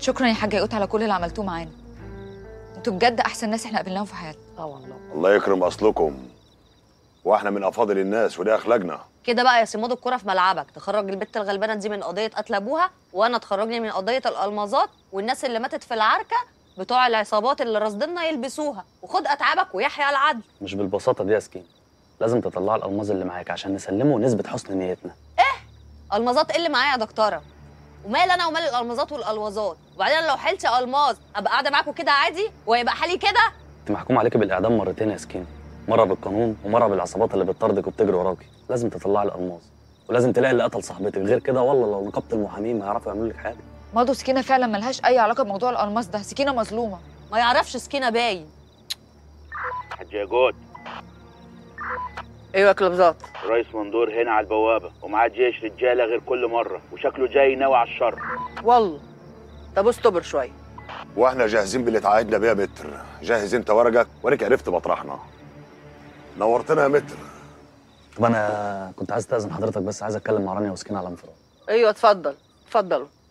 شكرا يا حاجه يقوت على كل اللي عملتوه معانا انتوا بجد احسن ناس احنا قابلناهم في حياتنا اه والله الله يكرم اصلكم واحنا من افاضل الناس وده اخلاقنا كده بقى يا سمود الكره في ملعبك تخرج البت الغلبانه دي من قضيه قتل ابوها وانا تخرجني من قضيه الالمازات والناس اللي ماتت في العركه بتوع العصابات اللي راصديننا يلبسوها وخد اتعابك ويحيى العدل مش بالبساطه دي يا سكين لازم تطلع الالماز اللي معاك عشان نسلمه ونثبت حسن نيتنا ايه المازات ايه اللي معايا يا دكتوره ومال انا ومال الالمازات والالوازات وبعدين لو حلت الماز ابقى قاعده معاكم كده عادي وهيبقى حالي كده انت محكوم عليكي بالاعدام مرتين يا سكين مره بالقانون ومره بالعصابات اللي بتطردك وبتجري وراكي لازم تطلعي الالماز ولازم تلاقي اللي قتل صاحبتك غير كده والله لو نقبت المحامين ما هيعرفوا يعملوا لك حاجه برضه سكينه فعلا ملهاش اي علاقه بموضوع الالماز ده سكينه مظلومه ما يعرفش سكينه باين حاج يا جود ايوه يا كلبزات رئيس مندور هنا على البوابه ومعاه جيش رجاله غير كل مره وشكله جاي ناوي على الشر والله طب اصطبر شويه واحنا جاهزين باللي اتعاقدنا بيه يا متر جاهز انت ورقك وانا عرفت مطرحنا نورتنا يا متر طب انا كنت عايز استاذن حضرتك بس عايز اتكلم مع رانيا وسكينه على انفراد ايوه اتفضل اتفضلوا